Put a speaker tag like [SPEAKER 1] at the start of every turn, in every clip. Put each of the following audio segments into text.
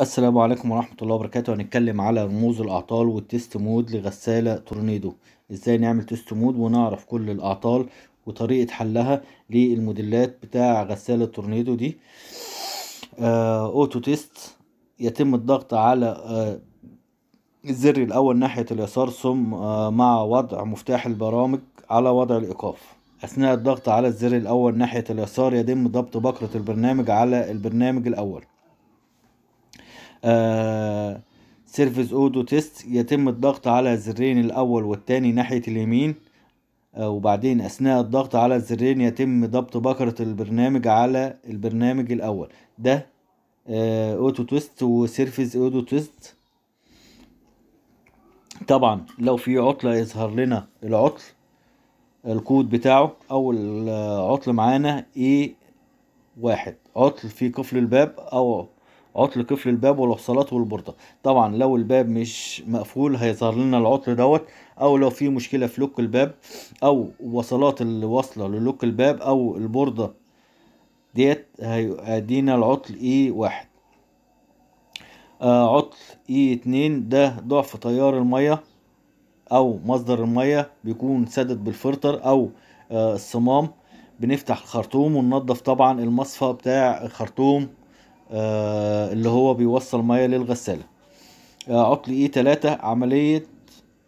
[SPEAKER 1] السلام عليكم ورحمة الله وبركاته هنتكلم على رموز الأعطال والتست مود لغسالة تورنيدو ازاي نعمل تست مود ونعرف كل الأعطال وطريقة حلها للموديلات بتاع غسالة تورنيدو دي آه أوتو تيست يتم الضغط على آه الزر الأول ناحية اليسار ثم آه مع وضع مفتاح البرامج على وضع الإيقاف أثناء الضغط على الزر الأول ناحية اليسار يتم ضبط بكرة البرنامج على البرنامج الأول سيرفيس اودو تيست يتم الضغط على الزرين الاول والثاني ناحية اليمين آه، وبعدين اثناء الضغط على الزرين يتم ضبط بكرة البرنامج على البرنامج الاول ده اوتو تويست وسيرفيس اودو تيست طبعا لو في عطلة يظهر لنا العطل الكود بتاعه اول عطل معانا ايه واحد عطل في قفل الباب او عطل قفل الباب والوصلات والبوردة طبعا لو الباب مش مقفول هيظهر لنا العطل دوت او لو في مشكلة في لوك الباب او وصلات اللي واصلة للوك الباب او البوردة ديت هيدينا العطل اي واحد آه عطل اي اتنين ده ضعف تيار المية او مصدر المية بيكون سدد بالفلتر او آه الصمام بنفتح الخرطوم وننضف طبعا المصفى بتاع الخرطوم آه، اللي هو بيوصل ميه للغسالة آه، عطل اي تلاتة عملية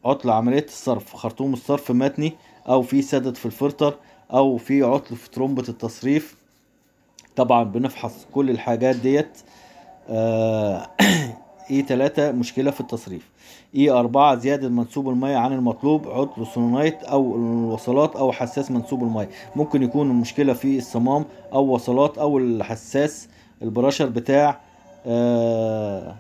[SPEAKER 1] عطل عملية الصرف خرطوم الصرف متني او في سدد في الفلتر او في عطل في ترمبة التصريف طبعا بنفحص كل الحاجات ديت آه، اي تلاتة مشكلة في التصريف اي أربعة زيادة منسوب المية عن المطلوب عطل سونايت أو الوصلات أو حساس منسوب المية ممكن يكون المشكلة في الصمام أو وصلات أو الحساس البراشر بتاع آه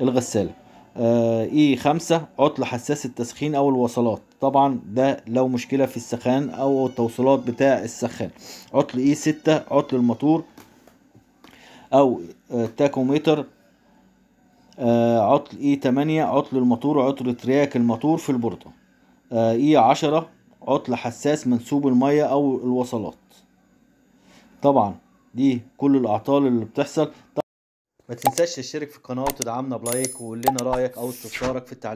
[SPEAKER 1] الغسالة آه اي e خمسة عطل حساس التسخين او الوصلات طبعا ده لو مشكلة في السخان او التوصيلات بتاع السخان عطل اي e ستة عطل الموتور او آه تاكوميتر آه عطل اي e تمانية عطل الموتور عطل ترياك الموتور في البوردة آه اي عشرة عطل حساس منسوب المية او الوصلات طبعا دي كل الاعطال اللي بتحصل ما تنساش تشترك في القناه وتدعمنا بلايك وقول لنا رايك او استفسارك في التعليقات